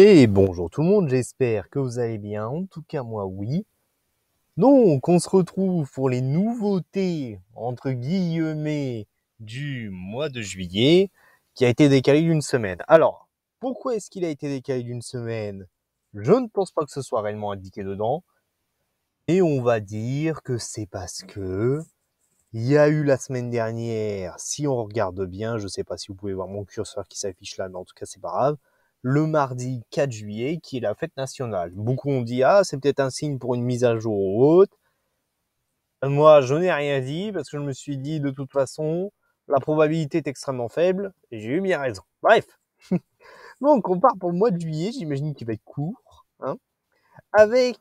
Et bonjour tout le monde, j'espère que vous allez bien, en tout cas moi oui. Donc on se retrouve pour les nouveautés entre guillemets du mois de juillet qui a été décalé d'une semaine. Alors pourquoi est-ce qu'il a été décalé d'une semaine Je ne pense pas que ce soit réellement indiqué dedans. Et on va dire que c'est parce que il y a eu la semaine dernière, si on regarde bien, je ne sais pas si vous pouvez voir mon curseur qui s'affiche là, mais en tout cas c'est pas grave le mardi 4 juillet, qui est la fête nationale. Beaucoup ont dit, ah, c'est peut-être un signe pour une mise à jour ou autre. Moi, je n'ai rien dit parce que je me suis dit, de toute façon, la probabilité est extrêmement faible et j'ai eu bien raison. Bref. Donc, on part pour le mois de juillet, j'imagine qu'il va être court, hein, avec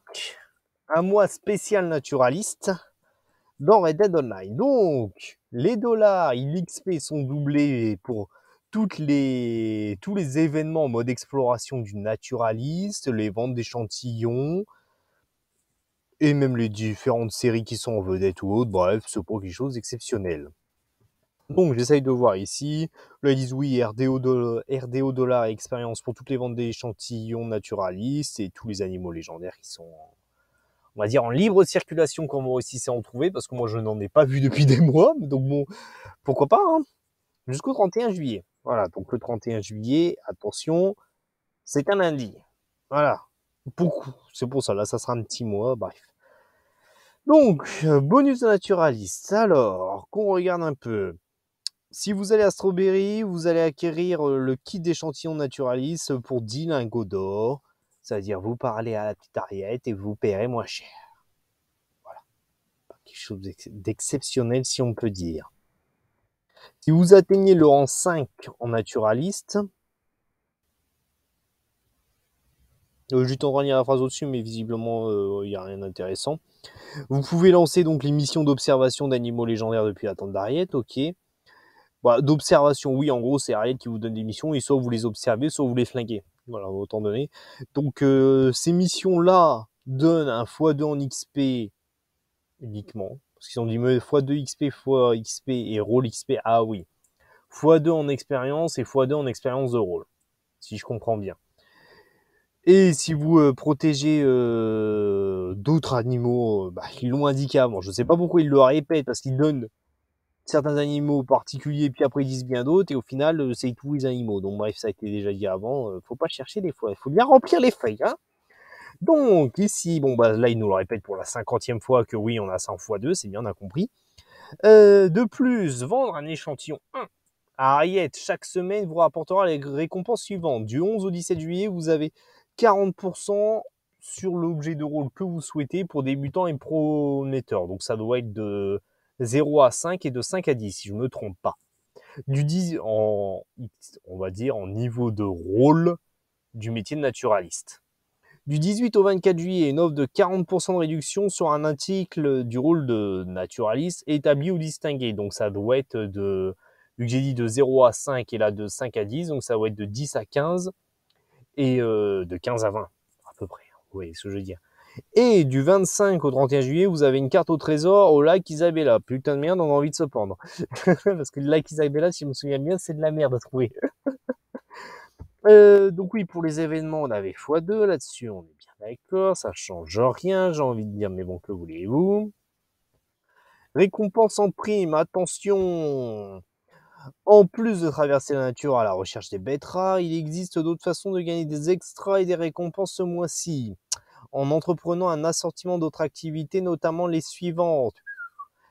un mois spécial naturaliste dans Red Dead Online. Donc, les dollars, l'XP sont doublés pour les, tous les événements en mode exploration du naturaliste, les ventes d'échantillons, et même les différentes séries qui sont en vedette ou autres, bref, ce pour quelque chose d'exceptionnel. Donc j'essaye de voir ici, là ils disent oui, RDO, dollar expérience pour toutes les ventes d'échantillons naturalistes et tous les animaux légendaires qui sont, on va dire, en libre circulation quand vous réussissez à en trouver, parce que moi je n'en ai pas vu depuis des mois, donc bon, pourquoi pas, hein jusqu'au 31 juillet. Voilà, donc le 31 juillet, attention, c'est un lundi. Voilà, beaucoup. C'est pour ça, là, ça sera un petit mois, bref. Donc, euh, bonus naturaliste. Alors, qu'on regarde un peu. Si vous allez à Strawberry, vous allez acquérir euh, le kit d'échantillon naturaliste pour 10 lingots d'or. C'est-à-dire, vous parlez à la petite Ariette et vous paierez moins cher. Voilà. Quelque chose d'exceptionnel, si on peut dire. Si vous atteignez le rang 5 en naturaliste, je vais la phrase au-dessus, mais visiblement, euh, il n'y a rien d'intéressant. Vous pouvez lancer donc les missions d'observation d'animaux légendaires depuis la tente d'Ariette, ok. Bah, d'observation, oui, en gros, c'est Ariette qui vous donne des missions, et soit vous les observez, soit vous les flinguez. Voilà, autant donné. Donc, euh, ces missions-là donnent un x2 en XP uniquement. Parce qu'ils ont dit x2 XP, fois XP et rôle XP, ah oui. x2 en expérience et x2 en expérience de rôle, si je comprends bien. Et si vous euh, protégez euh, d'autres animaux, euh, bah, ils l'ont indiqué avant. Je ne sais pas pourquoi ils le répètent, parce qu'ils donnent certains animaux particuliers, puis après ils disent bien d'autres, et au final, c'est tous les animaux. Donc bref, ça a été déjà dit avant. faut pas chercher des fois. Il faut bien remplir les feuilles. Hein donc ici, bon bah là il nous le répète pour la cinquantième fois que oui, on a 100 fois 2, c'est bien, on a compris. Euh, de plus, vendre un échantillon 1 à Ariette chaque semaine vous rapportera les récompenses suivantes. Du 11 au 17 juillet, vous avez 40% sur l'objet de rôle que vous souhaitez pour débutants et prometteurs. Donc ça doit être de 0 à 5 et de 5 à 10, si je ne me trompe pas. Du 10 en, on va dire, en niveau de rôle du métier de naturaliste. Du 18 au 24 juillet, une offre de 40% de réduction sur un article du rôle de naturaliste établi ou distingué. Donc ça doit être de, vu que j'ai dit de 0 à 5 et là de 5 à 10, donc ça doit être de 10 à 15 et euh, de 15 à 20 à peu près. Hein. Vous voyez ce que je veux dire. Et du 25 au 31 juillet, vous avez une carte au trésor au lac Isabella. Putain de merde, on a envie de se pendre. Parce que le lac Isabella, si je me souviens bien, c'est de la merde à trouver. Euh, donc oui, pour les événements, on avait x2 là-dessus, on est bien d'accord, ça change rien, j'ai envie de dire, mais bon, que voulez-vous Récompense en prime, attention En plus de traverser la nature à la recherche des betteras, il existe d'autres façons de gagner des extras et des récompenses ce mois-ci, en entreprenant un assortiment d'autres activités, notamment les suivantes.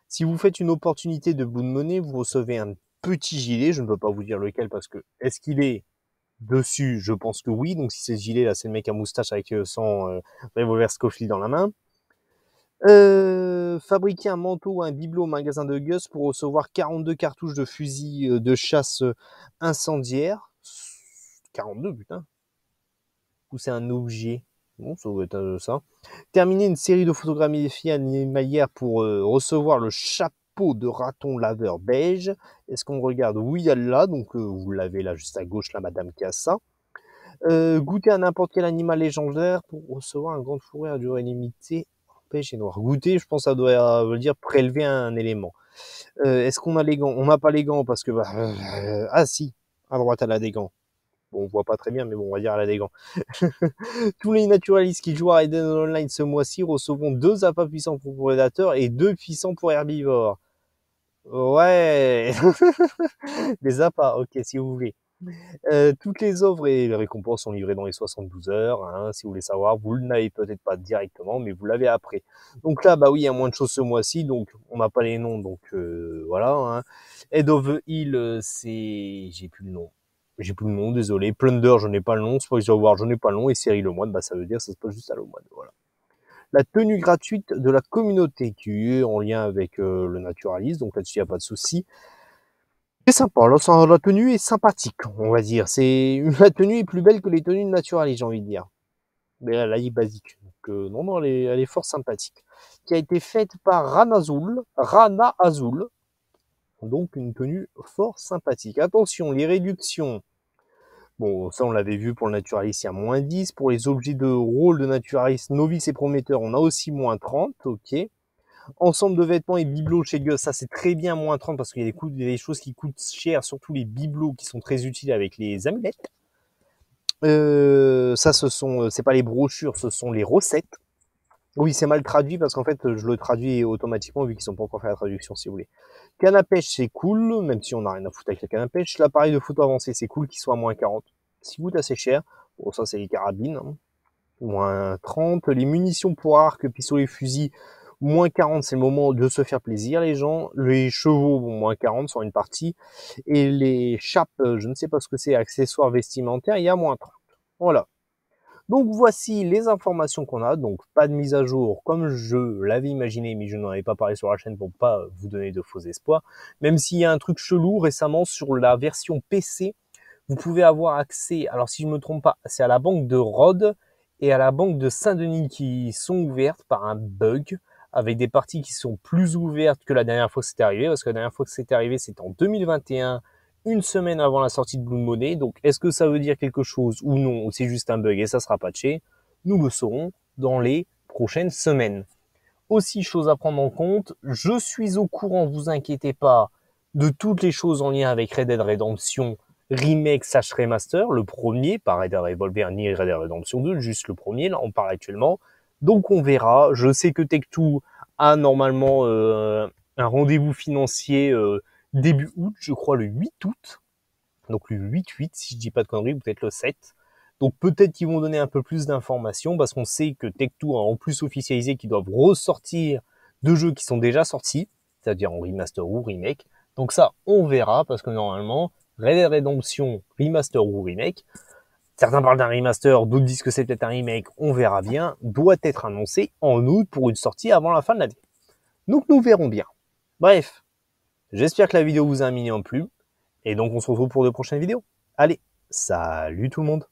Si vous faites une opportunité de bout de monnaie, vous recevez un petit gilet, je ne peux pas vous dire lequel parce que est-ce qu'il est dessus, je pense que oui. Donc si c'est gilet, là, c'est le mec à moustache avec euh, son euh, revolver Scofield dans la main. Euh, fabriquer un manteau un bibelot au magasin de Gus pour recevoir 42 cartouches de fusil de chasse incendiaire. 42, putain. Ou c'est un objet. Bon, ça doit être ça. Terminer une série de photographies animalières pour recevoir le chapeau peau de raton laveur beige. Est-ce qu'on regarde Oui, elle là. donc euh, vous l'avez là juste à gauche, la Madame Cassa. Euh, goûter à n'importe quel animal légendaire pour recevoir un grand fourré à durée limitée en pêche et noir. Goûter, je pense ça doit euh, veut dire prélever un, élément. Euh, est-ce qu'on a les gants On n'a pas les gants parce que... Bah, ah si, à droite, elle a des gants. Bon, on voit pas très bien, mais bon, on va dire a la gants. Tous les naturalistes qui jouent à Eden Online ce mois-ci recevront deux appâts puissants pour prédateurs et deux puissants pour herbivores. Ouais, des appâts, ok, si vous voulez. Euh, toutes les œuvres et les récompenses sont livrées dans les 72 heures. Hein. si vous voulez savoir, vous ne l'avez peut-être pas directement, mais vous l'avez après. Donc là, bah oui, il y a moins de choses ce mois-ci, donc on n'a pas les noms, donc euh, voilà. Hein. Head of the Hill, euh, c'est... J'ai plus le nom. J'ai plus le nom, désolé. Plunder, je n'ai pas le nom. Spoiler War, je n'ai pas le nom. Et Série Le Moine, bah ça veut dire ça se passe juste à Le Moine, voilà la tenue gratuite de la communauté qui est en lien avec euh, le naturaliste, donc là-dessus il n'y a pas de souci. C'est sympa, la, la tenue est sympathique, on va dire. C'est La tenue est plus belle que les tenues de naturaliste, j'ai envie de dire. Mais là, elle est basique. Donc euh, non, non, elle est, elle est, fort sympathique. Qui a été faite par Rana Azul, Rana Azul. Donc une tenue fort sympathique. Attention, les réductions Bon, ça on l'avait vu pour le naturaliste, il y a moins 10. Pour les objets de rôle de naturaliste, novice et prometteur, on a aussi moins 30, ok. Ensemble de vêtements et bibelots chez Gus, ça c'est très bien moins 30 parce qu'il y, a des choses qui coûtent cher, surtout les bibelots qui sont très utiles avec les amulettes. Euh, ça ce sont, euh, c'est pas les brochures, ce sont les recettes. Oui, c'est mal traduit parce qu'en fait, je le traduis automatiquement vu qu'ils sont pas encore fait la traduction, si vous voulez. Canne c'est cool, même si on n'a rien à foutre avec la canne à pêche. L'appareil de photo avancé, c'est cool qu'il soit à moins 40. Si vous assez cher, bon, ça, c'est les carabines, hein. moins 30. Les munitions pour arc, pistolet, fusils, moins 40, c'est le moment de se faire plaisir, les gens. Les chevaux, moins 40 sur une partie. Et les chapes, je ne sais pas ce que c'est, accessoires vestimentaires, il y a moins 30. Voilà. Donc voici les informations qu'on a. Donc pas de mise à jour comme je l'avais imaginé, mais je n'en avais pas parlé sur la chaîne pour pas vous donner de faux espoirs. Même s'il y a un truc chelou récemment sur la version PC, vous pouvez avoir accès, alors si je me trompe pas, c'est à la banque de Rhodes et à la banque de Saint-Denis qui sont ouvertes par un bug avec des parties qui sont plus ouvertes que la dernière fois que c'est arrivé, parce que la dernière fois que c'est arrivé, c'était en 2021 une semaine avant la sortie de Blue Money. Donc, est-ce que ça veut dire quelque chose ou non, ou c'est juste un bug et ça sera patché Nous le saurons dans les prochaines semaines. Aussi, chose à prendre en compte, je suis au courant, vous inquiétez pas, de toutes les choses en lien avec Red Dead Redemption Remake Sash Remaster, le premier, pas Red Dead Revolver ni Red Dead Redemption 2, juste le premier, là on parle actuellement. Donc on verra, je sais que Tech2 a normalement euh, un rendez-vous financier euh, début août, je crois le 8 août. Donc le 8-8, si je dis pas de conneries, peut-être le 7. Donc peut-être qu'ils vont donner un peu plus d'informations parce qu'on sait que tech a en plus officialisé qu'ils doivent ressortir deux jeux qui sont déjà sortis, c'est-à-dire en remaster ou remake. Donc ça, on verra parce que normalement, Red Redemption remaster ou remake, certains parlent d'un remaster, d'autres disent que c'est peut-être un remake, on verra bien, doit être annoncé en août pour une sortie avant la fin de l'année. Donc nous verrons bien. Bref, J'espère que la vidéo vous a un en plus, Et donc on se retrouve pour de prochaines vidéos. Allez, salut tout le monde